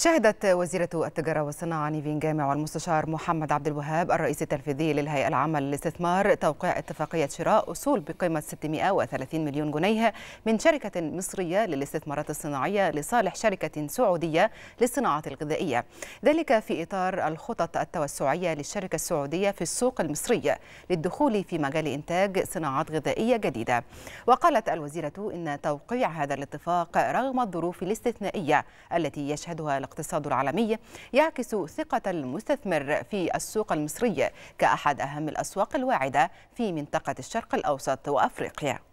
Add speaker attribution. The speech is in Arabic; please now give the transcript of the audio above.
Speaker 1: شهدت وزيرة التجارة والصناعة نيفين جامع والمستشار محمد عبد الوهاب الرئيس التنفيذي للهيئة العامة للاستثمار توقيع اتفاقية شراء أصول بقيمة 630 مليون جنيه من شركة مصرية للاستثمارات الصناعية لصالح شركة سعودية للصناعات الغذائية ذلك في إطار الخطط التوسعية للشركة السعودية في السوق المصرية للدخول في مجال إنتاج صناعات غذائية جديدة وقالت الوزيرة إن توقيع هذا الاتفاق رغم الظروف الاستثنائية التي يشهدها والاقتصاد العالمي يعكس ثقة المستثمر في السوق المصري كأحد أهم الأسواق الواعدة في منطقة الشرق الأوسط وأفريقيا